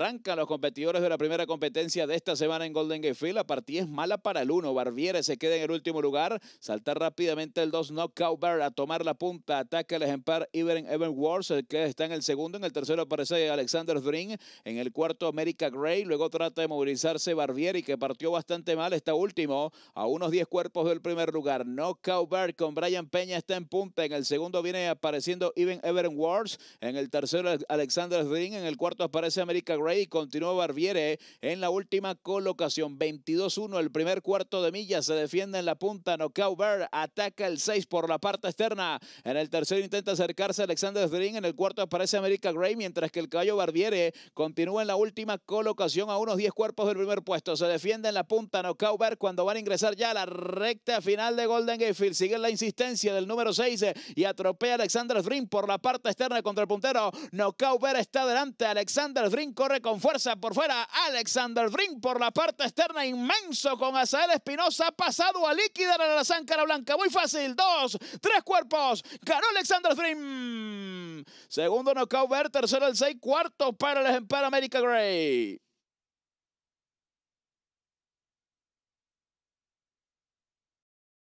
Arrancan los competidores de la primera competencia de esta semana en Golden Gate Field. La partida es mala para el 1. Barbieri se queda en el último lugar. salta rápidamente el 2 Knockout Bear a tomar la punta. Ataca el ejemplar Even Evan Wars, el que está en el segundo. En el tercero aparece Alexander Dream. En el cuarto America Gray. Luego trata de movilizarse Barbieri, que partió bastante mal. Está último a unos 10 cuerpos del primer lugar. Knockout Bear con Brian Peña está en punta. En el segundo viene apareciendo Even Evan Wars. En el tercero Alexander Dream. En el cuarto aparece America Gray y Continuó Barbiere en la última colocación. 22-1 el primer cuarto de milla. Se defiende en la punta. Knockout ataca el 6 por la parte externa. En el tercero intenta acercarse Alexander Zdrin, En el cuarto aparece America Gray. Mientras que el caballo Barbiere continúa en la última colocación a unos 10 cuerpos del primer puesto. Se defiende en la punta. Knockout cuando van a ingresar ya a la recta final de Golden Gatefield. Sigue la insistencia del número 6 y atropella Alexander Spring por la parte externa contra el puntero. Knockout está delante. Alexander Zdrin corre con fuerza por fuera. Alexander Dream por la parte externa, inmenso con Azael Espinosa. pasado a Líquida, a la Zancara Blanca. Muy fácil. Dos, tres cuerpos. Ganó Alexander Dream Segundo knockout Ver, tercero el 6, cuarto para el ejemplo America Gray.